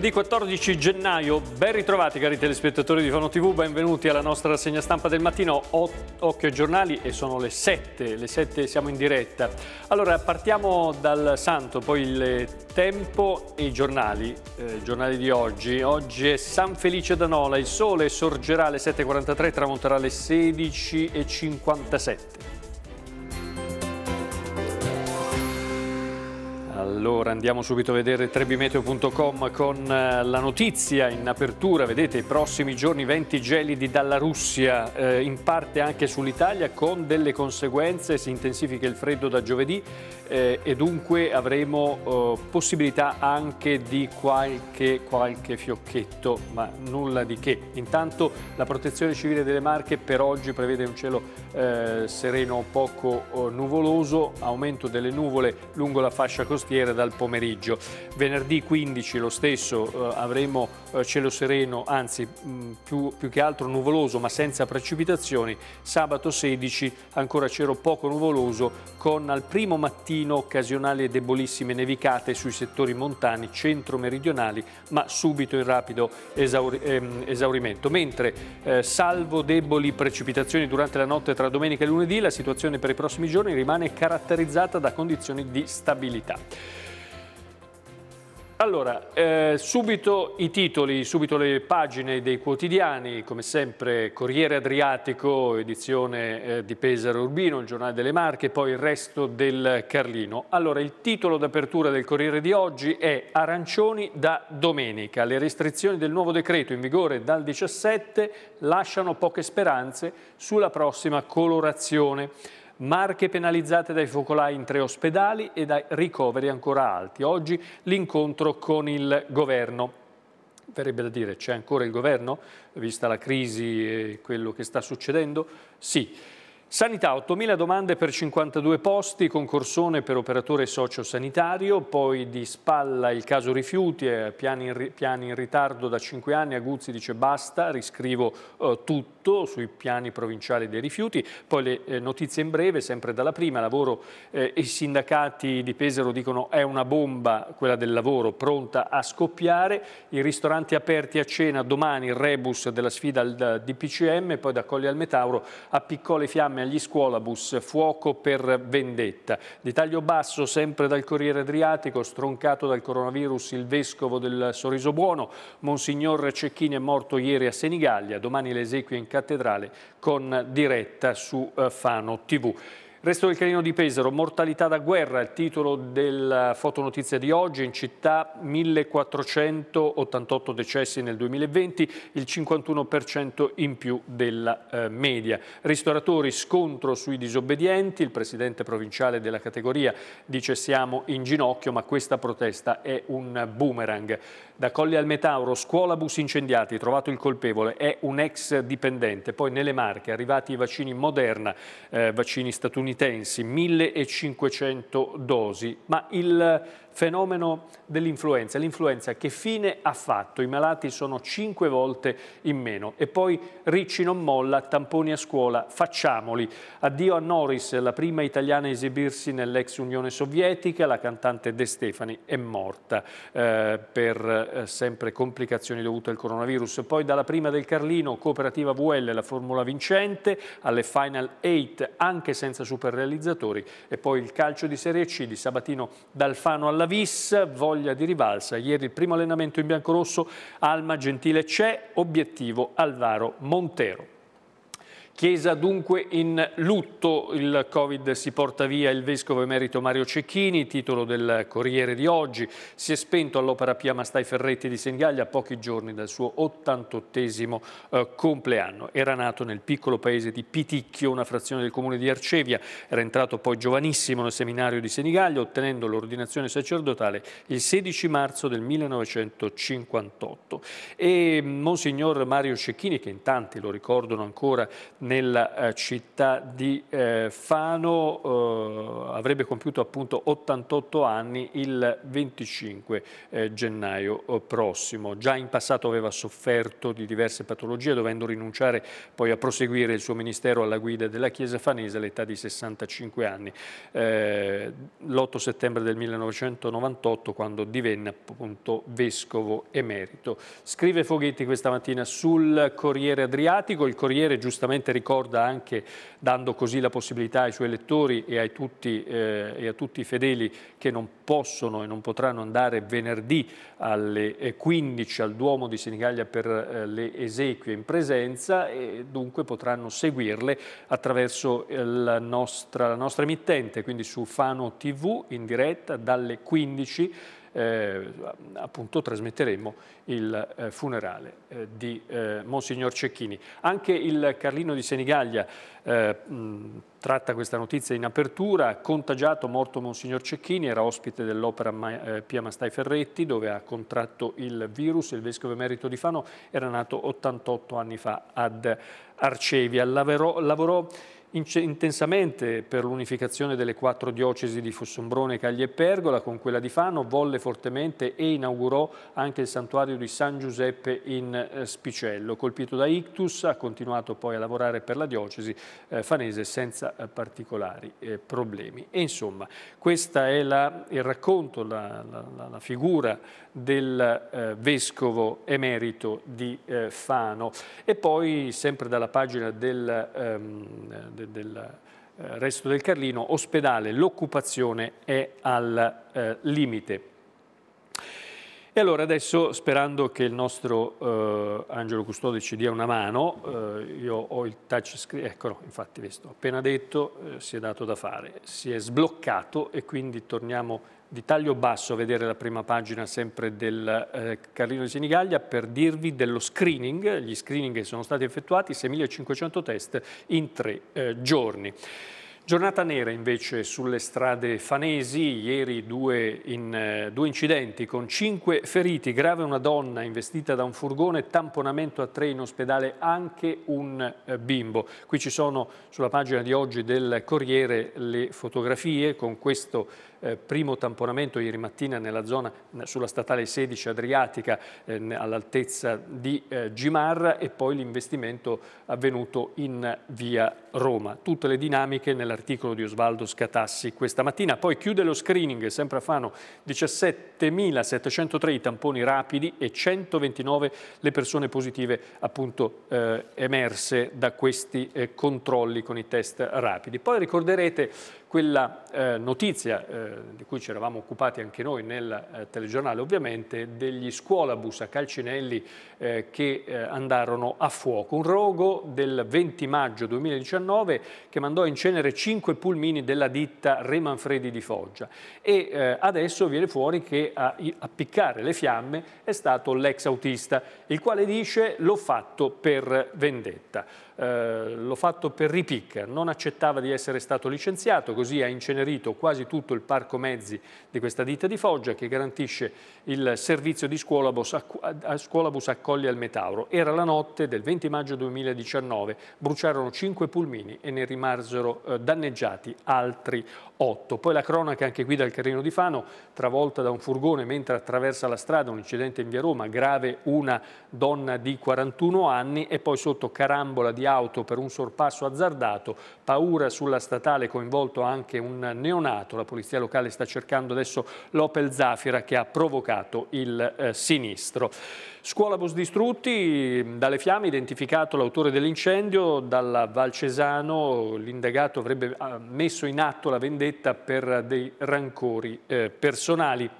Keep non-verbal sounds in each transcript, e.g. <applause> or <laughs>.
Giovedì 14 gennaio, ben ritrovati cari telespettatori di Fano TV, benvenuti alla nostra rassegna stampa del mattino, occhio ai giornali e sono le 7, le 7 siamo in diretta. Allora partiamo dal santo, poi il tempo e i giornali, eh, giornali di oggi. Oggi è San Felice d'Anola, il sole sorgerà alle 7.43, tramonterà alle 16.57. Allora andiamo subito a vedere trebimeteo.com con eh, la notizia in apertura, vedete i prossimi giorni venti gelidi dalla Russia, eh, in parte anche sull'Italia con delle conseguenze, si intensifica il freddo da giovedì eh, e dunque avremo eh, possibilità anche di qualche, qualche fiocchetto, ma nulla di che. Intanto la protezione civile delle Marche per oggi prevede un cielo eh, sereno o poco oh, nuvoloso, aumento delle nuvole lungo la fascia costiera quartiere dal pomeriggio. Venerdì 15 lo stesso eh, avremo eh, cielo sereno, anzi mm, più, più, che altro nuvoloso ma senza precipitazioni, sabato 16 ancora cielo poco nuvoloso con al primo mattino occasionali e debolissime nevicate sui settori montani centro-meridionali ma subito in rapido esauri ehm, esaurimento, mentre eh, salvo deboli precipitazioni durante la notte tra domenica e lunedì la situazione per i prossimi giorni rimane caratterizzata da condizioni di stabilità. Allora, eh, subito i titoli, subito le pagine dei quotidiani, come sempre Corriere Adriatico, edizione eh, di Pesaro Urbino, il Giornale delle Marche, poi il resto del Carlino. Allora, il titolo d'apertura del Corriere di oggi è Arancioni da domenica. Le restrizioni del nuovo decreto in vigore dal 17 lasciano poche speranze sulla prossima colorazione. Marche penalizzate dai focolai in tre ospedali e dai ricoveri ancora alti. Oggi l'incontro con il governo verrebbe da dire c'è ancora il governo, vista la crisi e quello che sta succedendo? Sì. Sanità, 8.000 domande per 52 posti, concorsone per operatore sociosanitario, poi di spalla il caso rifiuti, eh, piani in, piani in ritardo da 5 anni, Aguzzi dice basta, riscrivo eh, tutto sui piani provinciali dei rifiuti, poi le eh, notizie in breve, sempre dalla prima, lavoro eh, i sindacati di Pesaro dicono è una bomba quella del lavoro pronta a scoppiare, i ristoranti aperti a cena domani, il rebus della sfida al DPCM, poi da Colli al Metauro a piccole fiamme fame agli scuolabus, fuoco per vendetta. Di taglio basso, sempre dal Corriere Adriatico, stroncato dal coronavirus il vescovo del Sorriso Buono, Monsignor Cecchini è morto ieri a Senigallia, domani l'esequie in cattedrale con diretta su eh, Fano TV. Resto del Canino di Pesaro, mortalità da guerra, il titolo della fotonotizia di oggi, in città 1488 decessi nel 2020, il 51% in più della eh, media. Ristoratori, scontro sui disobbedienti, il presidente provinciale della categoria dice siamo in ginocchio ma questa protesta è un boomerang. Da Colli al Metauro, scuola bus incendiati, trovato il colpevole, è un ex dipendente. Poi nelle Marche, arrivati i vaccini Moderna, eh, vaccini statunitensi, statunitensi, 1500 dosi, ma il fenomeno dell'influenza. L'influenza che fine ha fatto? I malati sono 5 volte in meno. E poi Ricci non molla, tamponi a scuola, facciamoli. Addio a Norris, la prima italiana a esibirsi nell'ex Unione Sovietica, la cantante De Stefani è morta eh, per eh, sempre complicazioni dovute al coronavirus. Poi dalla prima del Carlino, cooperativa VL, la formula vincente, alle Final 8 anche senza super realizzatori. e poi il calcio di Serie C di Sabatino Dalfano alla alla vis, voglia di rivalsa. Ieri il primo allenamento in biancorosso, Alma Gentile c'è, obiettivo Alvaro Montero. Chiesa dunque in lutto, il Covid si porta via il vescovo emerito Mario Cecchini, titolo del Corriere di oggi, si è spento all'Opera Pia Mastai Ferretti di Senigallia a pochi giorni dal suo 88 eh, compleanno. Era nato nel piccolo paese di Piticchio, una frazione del comune di Arcevia, era entrato poi giovanissimo nel seminario di Senigallia ottenendo l'ordinazione sacerdotale il 16 marzo del 1958. E mm, Monsignor Mario Cecchini, che in tanti lo ricordano ancora nella eh, città di eh, Fano, eh, avrebbe compiuto appunto 88 anni il 25 gennaio prossimo. Già in passato aveva sofferto di diverse patologie, dovendo rinunciare poi a proseguire il suo ministero alla guida della Chiesa fanese all'età di 65 anni. L'8 settembre del 1998, quando divenne appunto vescovo emerito. Scrive Foghetti questa mattina sul Corriere Adriatico, il Corriere giustamente Presidente ricorda anche dando così la possibilità ai suoi lettori e, tutti, eh, e a tutti i fedeli che non possono e non potranno andare venerdì alle 15 eh, al Duomo di Senigallia per eh, le esequie in presenza e dunque potranno seguirle attraverso eh, la nostra, la nostra emittente, quindi su Fano TV in diretta dalle 15 eh, appunto trasmetteremo il eh, funerale eh, di eh, Monsignor Cecchini. Anche il Carlino di Senigallia eh, mh, tratta questa notizia in apertura, contagiato, morto Monsignor Cecchini, era ospite dell'opera eh, Pia Mastai Ferretti dove ha contratto il virus, il vescovo emerito di Fano era nato 88 anni fa ad Arcevia, lavorò, lavorò intensamente per l'unificazione delle quattro diocesi di Fossombrone, Cagli e Pergola con quella di Fano, volle fortemente e inaugurò anche il santuario di San Giuseppe in eh, Spicello. Colpito da ictus, ha continuato poi a lavorare per la diocesi eh, fanese senza eh, particolari problemi. E insomma, questo è la, il racconto, la, la, la figura del eh, vescovo emerito di Fano. E poi, sempre dalla pagina del... Ehm, de, del eh, resto del Carlino, ospedale, l'occupazione è al eh, limite. E allora adesso, sperando che il nostro eh, Angelo Custode ci dia una mano, eh, io ho il touch screen, eccolo, infatti, visto, appena detto, eh, si è dato da fare, si è sbloccato e quindi torniamo di taglio basso a vedere la prima pagina sempre del eh, Carlino di Sinigaglia per dirvi dello screening, gli screening che sono stati effettuati, 6.500 test in tre eh, giorni. Giornata nera invece sulle strade fanesi, ieri due, in, eh, due, incidenti con cinque feriti, grave una donna investita da un furgone, tamponamento a tre in ospedale, anche un eh, bimbo. Qui ci sono sulla pagina di oggi del Corriere le fotografie con questo eh, primo tamponamento ieri mattina nella zona sulla statale 16 Adriatica eh, all'altezza di eh, Gimarra e poi l'investimento avvenuto in via Roma. Tutte le dinamiche nell'articolo di Osvaldo Scatassi questa mattina. Poi chiude lo screening, sempre a Fano, 17.703 i tamponi rapidi e 129 le persone positive appunto eh, emerse da questi eh, controlli con i test rapidi. Poi ricorderete quella eh, notizia eh, eh, di cui ci eravamo occupati anche noi nel eh, telegiornale ovviamente, degli scuolabus a Calcinelli eh, che andarono a fuoco. Un rogo del 20 maggio 2019 che mandò in cenere cinque pulmini della ditta Re Manfredi di Foggia e adesso viene fuori che a appiccare le fiamme è stato l'ex autista, il quale dice l'ho fatto per vendetta. Eh, l'ho fatto per ripicca, non accettava di essere stato licenziato, così ha incenerito quasi tutto il parco parco mezzi di questa ditta di Foggia che garantisce il servizio di scuolabus a, scuolabus a al Metauro. Era la notte del 20 maggio 2019, bruciarono 5 pulmini e ne rimasero eh, danneggiati altri 8. Poi la cronaca anche qui dal Carrino di Fano, travolta da un furgone mentre attraversa la strada, un incidente in via Roma, grave una donna di 41 anni e poi sotto carambola di auto per un sorpasso azzardato, paura sulla statale coinvolto anche un neonato, la polizia locale locale sta cercando adesso l'Opel Zafira che ha provocato il eh, sinistro. Scuola bus distrutti, dalle fiamme identificato l'autore dell'incendio, dalla Valcesano l'indagato avrebbe messo in atto la vendetta per eh, dei rancori eh, personali.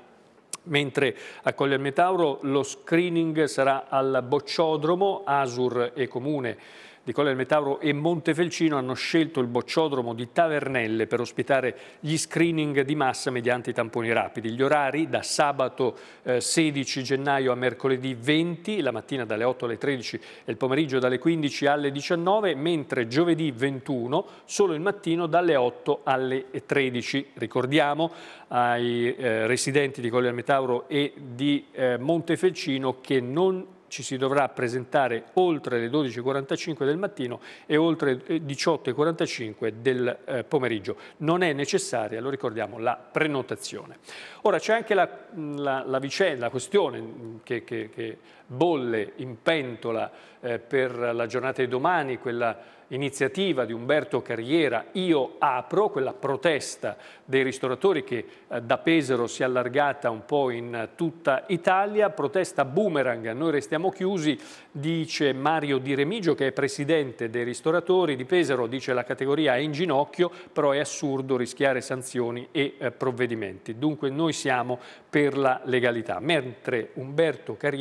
Mentre a Colle Metauro lo screening sarà al Bocciodromo, Asur e Comune di Colle del Metauro e Montefelcino hanno scelto il bocciodromo di Tavernelle per ospitare gli screening di massa mediante i tamponi rapidi. Gli orari da sabato 16 eh, gennaio a mercoledì 20, la mattina dalle 8 alle 13 e il pomeriggio dalle 15 alle 19, mentre giovedì 21 solo il mattino dalle 8 alle 13. Ricordiamo ai eh, residenti di Colle del Metauro e di eh, Montefelcino che non ci si dovrà presentare oltre le 12.45 del mattino e oltre le eh, 18.45 del eh, pomeriggio. Non è necessaria, lo ricordiamo, la prenotazione. Ora c'è anche la, la, la, vicenda, la questione che, che, che bolle in pentola eh, per la giornata di domani, quella iniziativa di Umberto Carriera Io Apro, quella protesta dei ristoratori che eh, da Pesaro si è allargata un po' in eh, tutta Italia, protesta boomerang, noi restiamo chiusi, dice Mario Di Remigio che è presidente dei ristoratori di Pesaro, dice la categoria è in ginocchio, però è assurdo rischiare sanzioni e eh, provvedimenti. Dunque noi siamo per la legalità, mentre Umberto Carriera,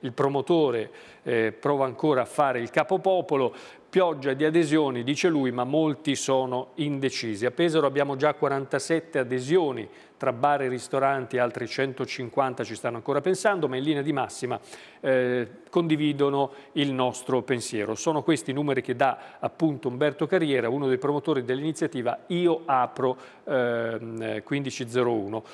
il promotore, eh, prova ancora a fare il capopopolo, Pioggia di adesioni, dice lui, ma molti sono indecisi. A Pesaro abbiamo già 47 adesioni tra bar e ristoranti, altri 150 ci stanno ancora pensando, ma in linea di massima eh, condividono il nostro pensiero. Sono questi i numeri che dà appunto Umberto Carriera, uno dei promotori dell'iniziativa Io Apro ehm, eh, 1501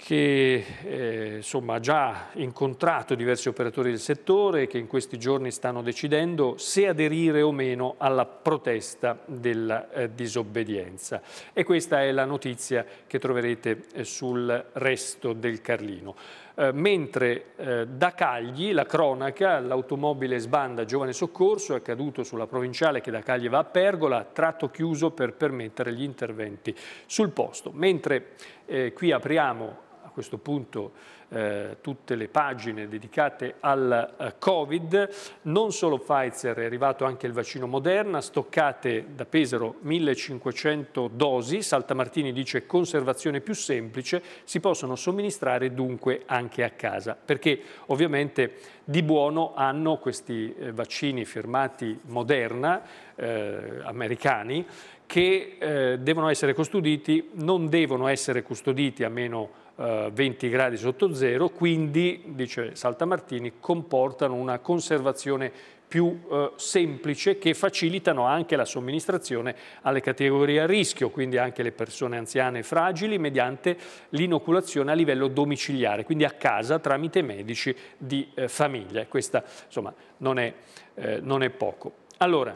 che eh, insomma, ha già incontrato diversi operatori del settore che in questi giorni stanno decidendo se aderire o meno alla protesta della eh, disobbedienza. E questa è la notizia che troverete eh, sul resto del Carlino. Eh, mentre eh, da Cagli, la cronaca, l'automobile sbanda Giovane Soccorso è caduto sulla provinciale che da Cagli va a Pergola, tratto chiuso per permettere gli interventi sul posto. Mentre eh, qui apriamo questo punto eh, tutte le pagine dedicate al eh, Covid. Non solo Pfizer, è arrivato anche il vaccino Moderna, stoccate da Pesaro 1500 dosi. Saltamartini dice conservazione più semplice, si possono somministrare dunque anche a casa, perché ovviamente di buono hanno questi eh, vaccini firmati Moderna, eh, americani, che eh, devono essere custoditi, non devono essere custoditi a meno 20 eh, gradi sotto zero, quindi, dice Saltamartini, comportano una conservazione più eh, semplice che facilitano anche la somministrazione alle categorie a rischio, quindi anche le persone anziane e fragili, mediante l'inoculazione a livello domiciliare, quindi a casa tramite medici di eh, famiglia. Questa insomma non è, eh, non è, poco. Allora,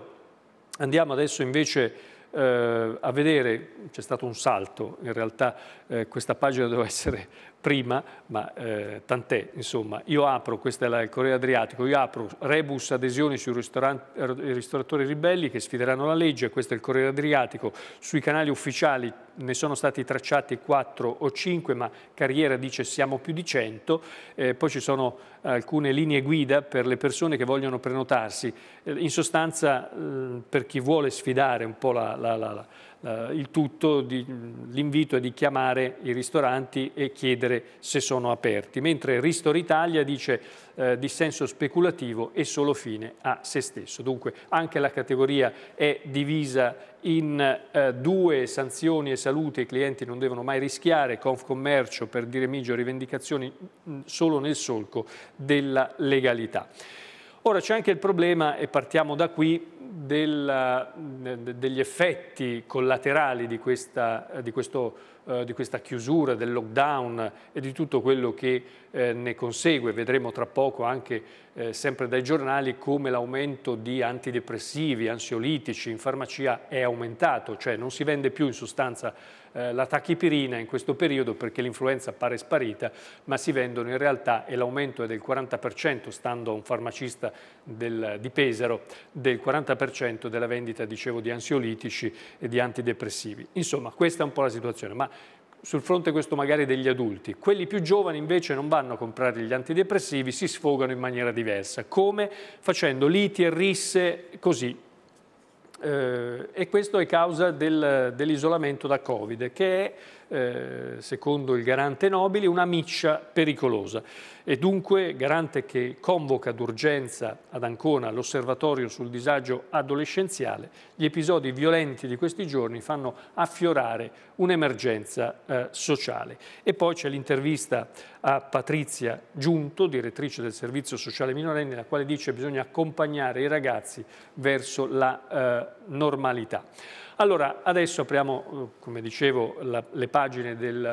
andiamo adesso invece eh, a vedere, c'è stato un salto in realtà eh, questa pagina doveva essere <laughs> prima, ma eh, tant'è, insomma, io apro, questa è la, il Corriere Adriatico, io apro rebus adesioni sui ristoratori ribelli che sfideranno la legge, questo è il Corriere Adriatico, sui canali ufficiali ne sono stati tracciati 4 o 5, ma Carriera dice siamo più di 100, eh, poi ci sono alcune linee guida per le persone che vogliono prenotarsi, eh, in sostanza eh, per chi vuole sfidare un po' la, la, la eh, il tutto, l'invito è di chiamare i ristoranti e chiedere se sono aperti, mentre Ristor Italia dice eh, dissenso speculativo e solo fine a se stesso. Dunque anche la categoria è divisa in eh, due sanzioni e salute i clienti non devono mai rischiare, Confcommercio per dire migio rivendicazioni mh, mm, solo nel solco della legalità. Ora c'è anche il problema, e partiamo da qui, del, degli effetti collaterali di questa, di, questo, eh, di questa, chiusura, del lockdown e di tutto quello che eh, ne consegue, vedremo tra poco anche eh, sempre dai giornali, come l'aumento di antidepressivi, ansiolitici in farmacia è aumentato, cioè non si vende più in sostanza eh, la tachipirina in questo periodo perché l'influenza pare sparita, ma si vendono in realtà, e l'aumento è del 40%, stando a un farmacista del, di Pesaro, del 40% della vendita, dicevo, di ansiolitici e di antidepressivi. Insomma, questa è un po' la situazione, ma sul fronte questo magari degli adulti. Quelli più giovani invece non vanno a comprare gli antidepressivi, si sfogano in maniera diversa, come facendo liti e risse così. Eh, e questo è causa del, dell'isolamento da Covid, che è eh, secondo il garante Nobili, una miccia pericolosa. E dunque garante che convoca d'urgenza ad Ancona l'osservatorio sul disagio adolescenziale, gli episodi violenti di questi giorni fanno affiorare un'emergenza eh, sociale. E poi c'è l'intervista a Patrizia Giunto, direttrice del servizio sociale minorenne, la quale dice che bisogna accompagnare i ragazzi verso la eh, normalità. Allora, adesso apriamo, eh, come dicevo, la, le pagine del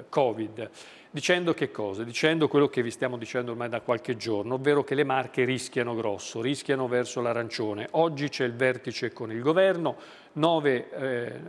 eh, Covid, dicendo che cosa? Dicendo quello che vi stiamo dicendo ormai da qualche giorno, ovvero che le marche rischiano grosso, rischiano verso l'arancione. Oggi c'è il vertice con il governo, nove eh,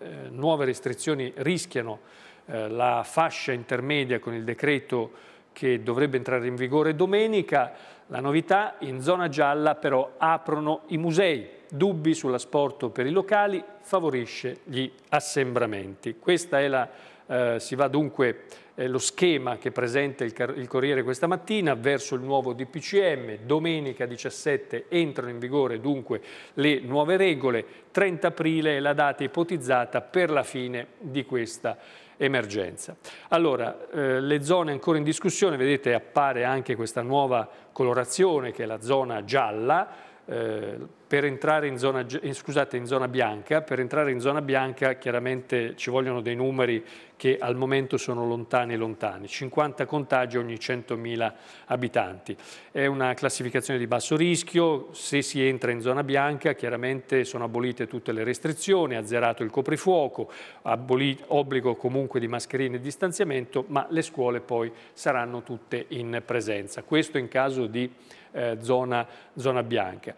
eh nuove restrizioni rischiano eh, la fascia intermedia con il decreto che dovrebbe entrare in vigore domenica, la novità, in zona gialla però aprono i musei, dubbi sull'asporto per i locali, favorisce gli assembramenti. Questa è la, eh, si va dunque eh, lo schema che presenta il, il, Corriere questa mattina verso il nuovo DPCM, domenica 17 entrano in vigore dunque le nuove regole, 30 aprile è la data ipotizzata per la fine di questa emergenza. Allora, eh, le zone ancora in discussione, vedete appare anche questa nuova colorazione che è la zona gialla, eh, per entrare in zona, scusate, in zona, bianca, per entrare in zona bianca chiaramente ci vogliono dei numeri che al momento sono lontani lontani, 50 contagi ogni 100.000 abitanti. È una classificazione di basso rischio, se si entra in zona bianca chiaramente sono abolite tutte le restrizioni, azzerato il coprifuoco, aboli, obbligo comunque di mascherine e distanziamento, ma le scuole poi saranno tutte in presenza. Questo in caso di eh, zona, zona bianca.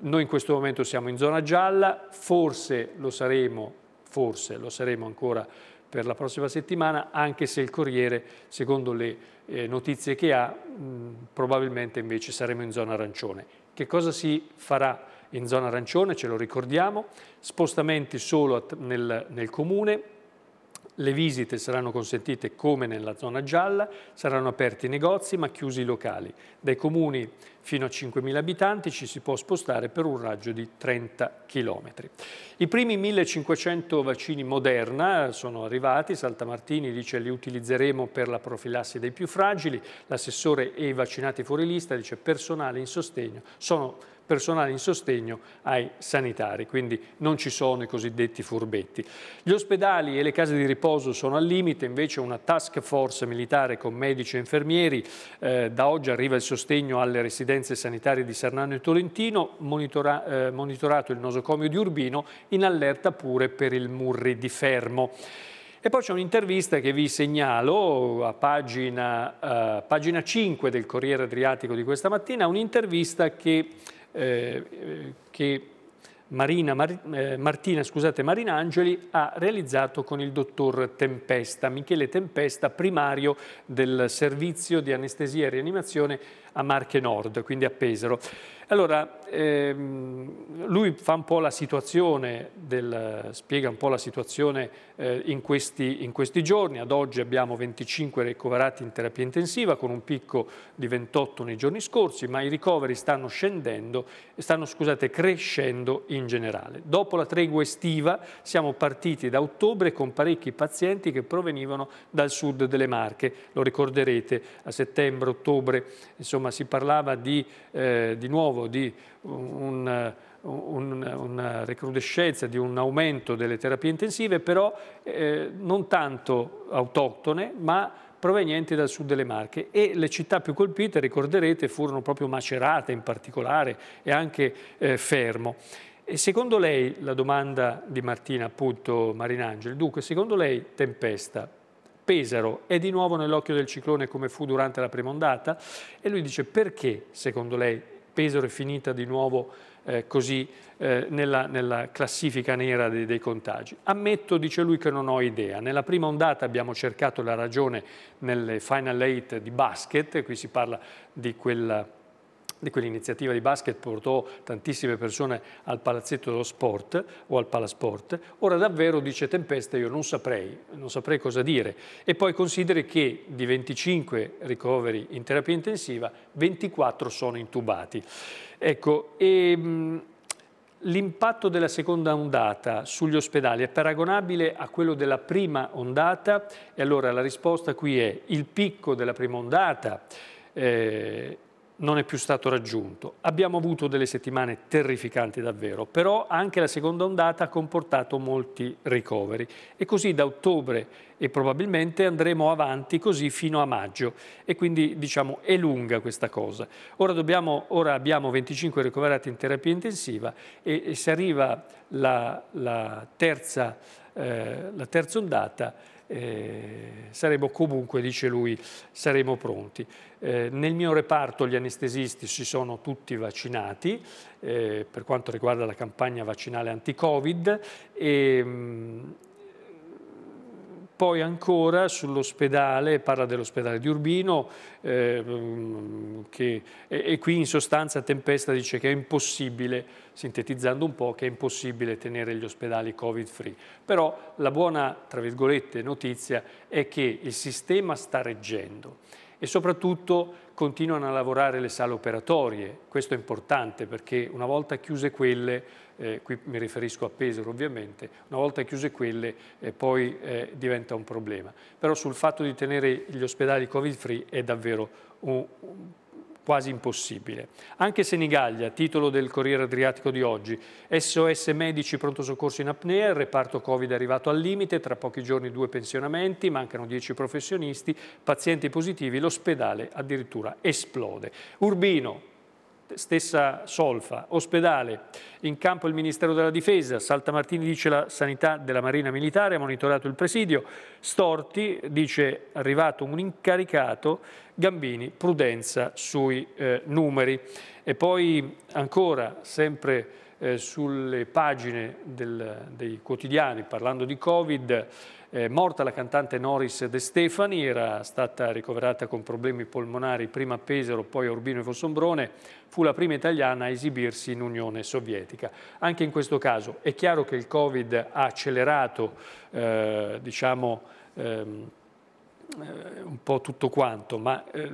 Noi in questo momento siamo in zona gialla, forse lo saremo, forse lo saremo ancora per la prossima settimana, anche se il Corriere, secondo le eh, notizie che ha, mh, probabilmente invece saremo in zona arancione. Che cosa si farà in zona arancione? Ce lo ricordiamo. Spostamenti solo nel, nel comune, le visite saranno consentite come nella zona gialla, saranno aperti i negozi ma chiusi i locali. Dai comuni fino a 5.000 abitanti ci si può spostare per un raggio di 30 km. I primi 1.500 vaccini Moderna sono arrivati, Saltamartini Martini dice li utilizzeremo per la profilassi dei più fragili, l'assessore e i vaccinati fuori lista dice personale in sostegno sono personale in sostegno ai sanitari, quindi non ci sono i cosiddetti furbetti. Gli ospedali e le case di riposo sono al limite, invece una task force militare con medici e infermieri, eh, da oggi arriva il sostegno alle residenze sanitarie di Sarnano e Tolentino, monitora, eh, monitorato il nosocomio di Urbino, in allerta pure per il Murri di Fermo. E poi c'è un'intervista che vi segnalo a pagina, eh, pagina, 5 del Corriere Adriatico di questa mattina, un'intervista che eh, che Marina, Mar, eh, Martina scusate, Marinangeli ha realizzato con il dottor Tempesta, Michele Tempesta, primario del servizio di anestesia e rianimazione a Marche Nord, quindi a Pesaro. Allora, ehm, lui fa un po' la situazione, del, spiega un po' la situazione eh, in, questi, in, questi, giorni. Ad oggi abbiamo 25 ricoverati in terapia intensiva con un picco di 28 nei giorni scorsi, ma i ricoveri stanno scendendo, stanno scusate, crescendo in generale. Dopo la tregua estiva siamo partiti da ottobre con parecchi pazienti che provenivano dal sud delle Marche. Lo ricorderete, a settembre, ottobre, insomma, insomma, si parlava di, eh, di nuovo di un, un, una recrudescenza, di un aumento delle terapie intensive, però eh, non tanto autoctone, ma provenienti dal sud delle Marche e le città più colpite, ricorderete, furono proprio Macerata in particolare e anche eh, Fermo. E secondo lei, la domanda di Martina appunto Marinangeli, dunque secondo lei Tempesta Pesaro è di nuovo nell'occhio del ciclone come fu durante la prima ondata e lui dice perché secondo lei Pesaro è finita di nuovo eh, così eh, nella, nella, classifica nera dei, dei, contagi. Ammetto, dice lui, che non ho idea. Nella prima ondata abbiamo cercato la ragione nelle Final Eight di basket, qui si parla di quella di quell'iniziativa di basket portò tantissime persone al palazzetto dello sport o al palasport, ora davvero dice Tempesta io non saprei, non saprei cosa dire e poi consideri che di 25 ricoveri in terapia intensiva 24 sono intubati. Ecco, e, ehm, L'impatto della seconda ondata sugli ospedali è paragonabile a quello della prima ondata e allora la risposta qui è il picco della prima ondata eh, non è più stato raggiunto. Abbiamo avuto delle settimane terrificanti davvero, però anche la seconda ondata ha comportato molti ricoveri e così da ottobre e probabilmente andremo avanti così fino a maggio e quindi diciamo è lunga questa cosa. Ora, dobbiamo, ora abbiamo 25 ricoverati in terapia intensiva e, e se arriva la, la, terza, eh, la terza ondata eh, saremo comunque, dice lui, saremo pronti. Eh, nel mio reparto gli anestesisti si sono tutti vaccinati eh, per quanto riguarda la campagna vaccinale anti-Covid e, mh, mm, poi ancora sull'ospedale, parla dell'ospedale di Urbino eh, che, e, e, qui in sostanza Tempesta dice che è impossibile, sintetizzando un po', che è impossibile tenere gli ospedali covid free. Però la buona, tra virgolette, notizia è che il sistema sta reggendo e soprattutto continuano a lavorare le sale operatorie, questo è importante perché una volta chiuse quelle eh, qui mi riferisco a Pesaro ovviamente, una volta chiuse quelle eh, poi eh, diventa un problema. Però sul fatto di tenere gli ospedali covid free è davvero un, un quasi impossibile. Anche Senigallia, titolo del Corriere Adriatico di oggi, SOS medici pronto soccorso in apnea, il reparto Covid è arrivato al limite, tra pochi giorni due pensionamenti, mancano dieci professionisti, pazienti positivi, l'ospedale addirittura esplode. Urbino, stessa solfa. Ospedale, in campo il Ministero della Difesa, Saltamartini dice la sanità della Marina Militare ha monitorato il presidio, Storti dice arrivato un incaricato, Gambini prudenza sui eh, numeri. E poi ancora, sempre eh, sulle pagine del, dei quotidiani parlando di Covid, eh, morta la cantante Noris De Stefani, era stata ricoverata con problemi polmonari prima a Pesaro, poi a Urbino e Fossombrone, fu la prima italiana a esibirsi in Unione Sovietica. Anche in questo caso è chiaro che il Covid ha accelerato eh, diciamo, ehm, eh, un po' tutto quanto, ma eh,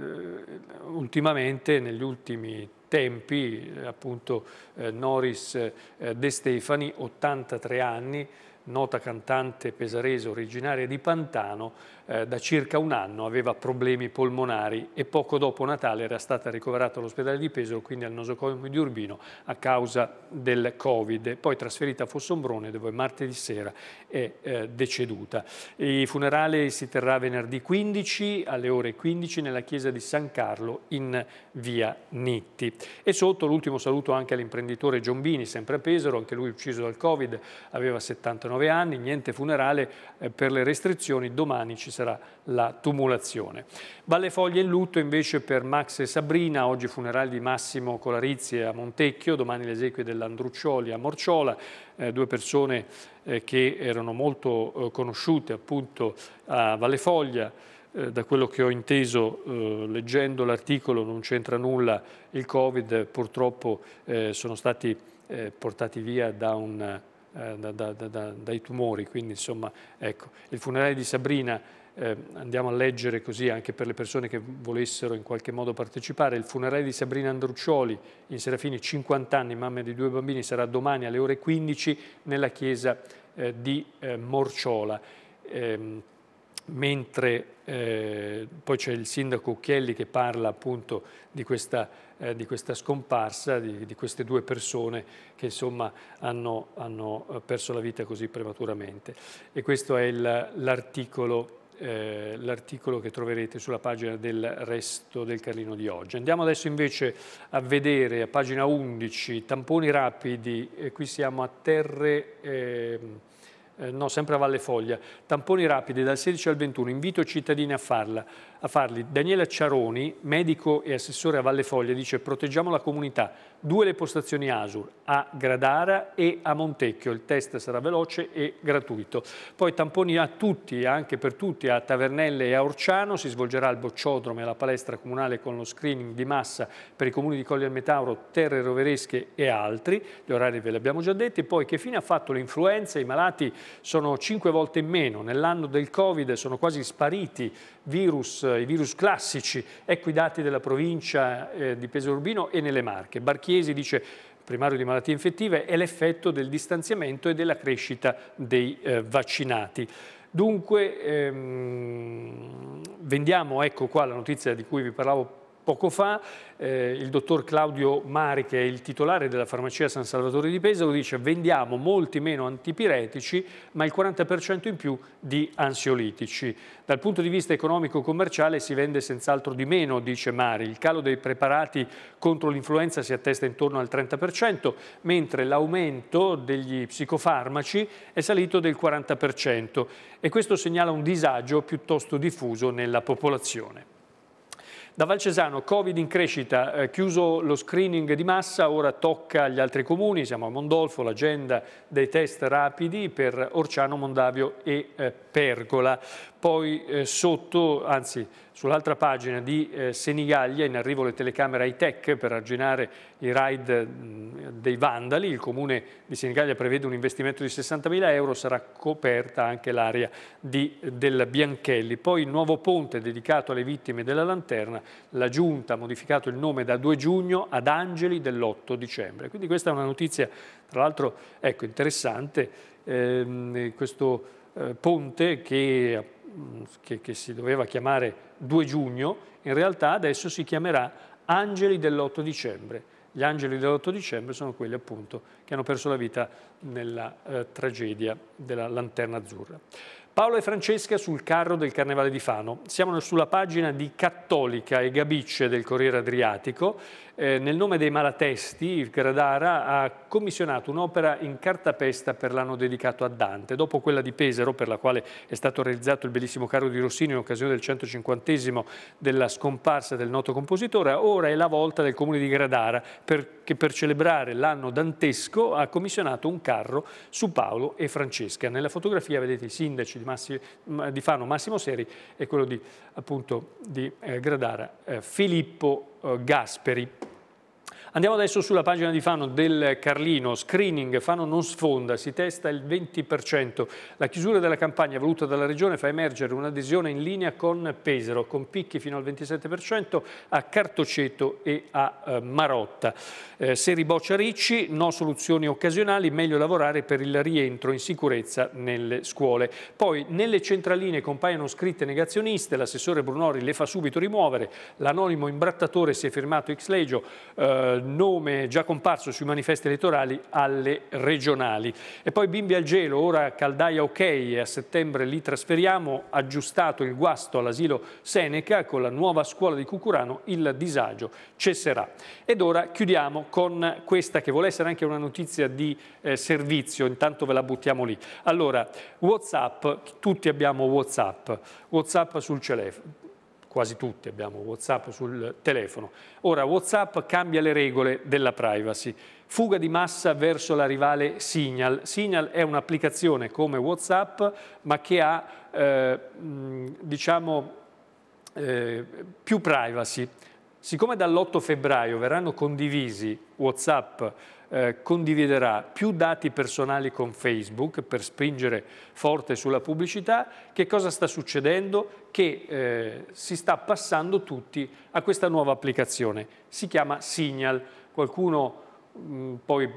ultimamente negli ultimi tempi, eh, appunto eh, Noris eh, De Stefani, 83 anni, nota cantante pesarese originaria di Pantano, eh, da circa un anno aveva problemi polmonari e poco dopo Natale era stata ricoverata all'ospedale di Pesaro, quindi al nosocomio di Urbino, a causa del Covid. Poi trasferita a Fossombrone dove martedì sera è eh, deceduta. Il funerale si terrà venerdì 15 alle ore 15 nella chiesa di San Carlo in via Nitti. E sotto l'ultimo saluto anche all'imprenditore Giombini, sempre a Pesaro, anche lui ucciso dal Covid, aveva 79 anni, niente funerale eh, per le restrizioni, domani ci sarà sarà la tumulazione. Vallefoglia in lutto invece per Max e Sabrina, oggi funerali di Massimo Colarizzi a Montecchio, domani le esequie dell'Andruccioli a Morciola, eh, due persone eh, che erano molto eh, conosciute appunto a Foglia. Eh, da quello che ho inteso eh, leggendo l'articolo non c'entra nulla il Covid, purtroppo eh, sono stati portati via da un da, da, da, dai tumori, quindi insomma ecco, il funerale di Sabrina eh, andiamo a leggere così anche per le persone che volessero in qualche modo partecipare, il funerale di Sabrina Andruccioli in Serafini, 50 anni, mamma di due bambini, sarà domani alle ore 15 nella chiesa eh, di eh, Morciola. Ehm, mentre eh, poi c'è il sindaco Ucchielli che parla appunto di questa, eh, di questa scomparsa, di, di, queste due persone che insomma hanno, hanno eh, perso la vita così prematuramente. E questo è l'articolo eh, l'articolo che troverete sulla pagina del resto del Carlino di oggi. Andiamo adesso invece a vedere a pagina 11 tamponi rapidi, eh, qui siamo a Terre... Ehm, eh, no, sempre a Valle Foglia. Tamponi rapidi dal 16 al 21, invito i cittadini a farla a farli. Daniela Ciaroni, medico e assessore a Valle Foglia, dice proteggiamo la comunità. Due le postazioni ASUR, a Gradara e a Montecchio. Il test sarà veloce e gratuito. Poi tamponi a tutti, anche per tutti, a Tavernelle e a Orciano. Si svolgerà il bocciodrome e la palestra comunale con lo screening di massa per i comuni di Colli al Metauro, Terre Roveresche e altri. Gli orari ve li abbiamo già detti. Poi che fine ha fatto l'influenza? I malati sono cinque volte in meno. Nell'anno del Covid sono quasi spariti virus i virus classici, ecco i dati della provincia eh, di Urbino e nelle Marche. Barchiesi dice primario di malattie infettive è l'effetto del distanziamento e della crescita dei eh, vaccinati. Dunque ehm, vendiamo, ecco qua la notizia di cui vi parlavo Poco fa eh, il dottor Claudio Mari, che è il titolare della farmacia San Salvatore di Pesaro, dice vendiamo molti meno antipiretici ma il 40% in più di ansiolitici. Dal punto di vista economico-commerciale si vende senz'altro di meno, dice Mari. Il calo dei preparati contro l'influenza si attesta intorno al 30%, mentre l'aumento degli psicofarmaci è salito del 40% e questo segnala un disagio piuttosto diffuso nella popolazione. Da Valcesano, Covid in crescita, eh, chiuso lo screening di massa, ora tocca agli altri comuni, siamo a Mondolfo, l'agenda dei test rapidi per Orciano, Mondavio e eh, Pergola. Poi eh, sotto, anzi sull'altra pagina di eh, Senigallia, in arrivo le telecamere high-tech per arginare i raid dei vandali. Il comune di Senigallia prevede un investimento di 60.000 euro, sarà coperta anche l'area del Bianchelli. Poi il nuovo ponte dedicato alle vittime della lanterna, la Giunta ha modificato il nome da 2 giugno ad Angeli dell'8 dicembre. Quindi questa è una notizia, tra l'altro, ecco, interessante, ehm, questo eh, ponte che che, che si doveva chiamare 2 giugno, in realtà adesso si chiamerà Angeli dell'8 dicembre. Gli angeli dell'8 dicembre sono quelli appunto che hanno perso la vita nella eh, tragedia della Lanterna Azzurra. Paolo e Francesca sul carro del Carnevale di Fano. Siamo sulla pagina di Cattolica e Gabicce del Corriere Adriatico. Eh, nel nome dei malatesti, il Gradara ha commissionato un'opera in cartapesta per l'anno dedicato a Dante. Dopo quella di Pesaro, per la quale è stato realizzato il bellissimo carro di Rossini in occasione del 150 esimo della scomparsa del noto compositore, ora è la volta del comune di Gradara, per, che per celebrare l'anno dantesco ha commissionato un carro su Paolo e Francesca. Nella fotografia vedete i sindaci di Massi, di Fano Massimo Seri e quello di, appunto, di eh, Gradara eh, Filippo eh, Gasperi. Andiamo adesso sulla pagina di Fano del Carlino, screening, Fano non sfonda, si testa il 20%. La chiusura della campagna voluta dalla Regione fa emergere un'adesione in linea con Pesaro, con picchi fino al 27% a Cartoceto e a eh, Marotta. Eh, se riboccia Ricci, no soluzioni occasionali, meglio lavorare per il rientro in sicurezza nelle scuole. Poi nelle centraline compaiono scritte negazioniste, l'assessore Brunori le fa subito rimuovere, l'anonimo imbrattatore si è firmato ex legio, eh, eh, nome già comparso sui manifesti elettorali alle regionali. E poi bimbi al gelo, ora caldaia ok e a settembre li trasferiamo, aggiustato il guasto all'asilo Seneca con la nuova scuola di Cucurano il disagio cesserà. Ed ora chiudiamo con questa che vuole essere anche una notizia di eh, servizio, intanto ve la buttiamo lì. Allora, Whatsapp, tutti abbiamo Whatsapp, Whatsapp sul telefono quasi tutti abbiamo Whatsapp sul telefono. Ora Whatsapp cambia le regole della privacy. Fuga di massa verso la rivale Signal. Signal è un'applicazione come Whatsapp ma che ha eh, diciamo, eh, più privacy. Siccome dall'8 febbraio verranno condivisi Whatsapp eh, condividerà più dati personali con Facebook per spingere forte sulla pubblicità, che cosa sta succedendo? Che eh, si sta passando tutti a questa nuova applicazione, si chiama Signal, qualcuno mh, mm, poi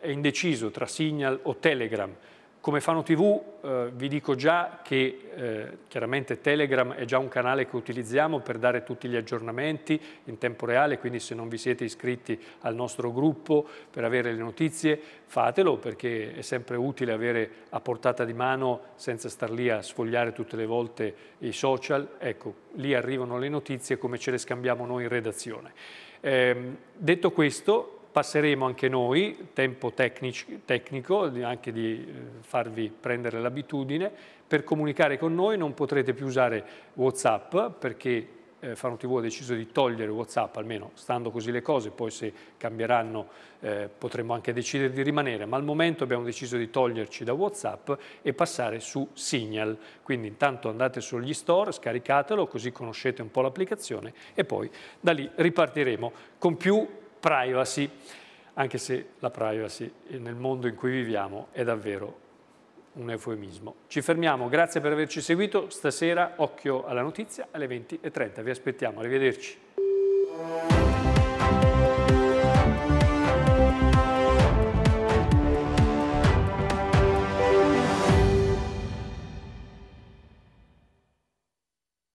è indeciso tra Signal o Telegram, come Fano TV eh, vi dico già che eh, chiaramente Telegram è già un canale che utilizziamo per dare tutti gli aggiornamenti in tempo reale, quindi se non vi siete iscritti al nostro gruppo per avere le notizie fatelo perché è sempre utile avere a portata di mano senza star lì a sfogliare tutte le volte i social. Ecco, lì arrivano le notizie come ce le scambiamo noi in redazione. Eh, detto questo, passeremo anche noi, tempo tecnici, tecnico, anche di eh, farvi prendere l'abitudine, per comunicare con noi non potrete più usare Whatsapp perché eh, Fano TV ha deciso di togliere Whatsapp, almeno stando così le cose, poi se cambieranno eh, potremmo anche decidere di rimanere, ma al momento abbiamo deciso di toglierci da Whatsapp e passare su Signal. Quindi intanto andate sugli store, scaricatelo così conoscete un po' l'applicazione e poi da lì ripartiremo con più privacy, anche se la privacy nel mondo in cui viviamo è davvero un eufemismo. Ci fermiamo, grazie per averci seguito, stasera occhio alla notizia alle 20.30, vi aspettiamo, arrivederci.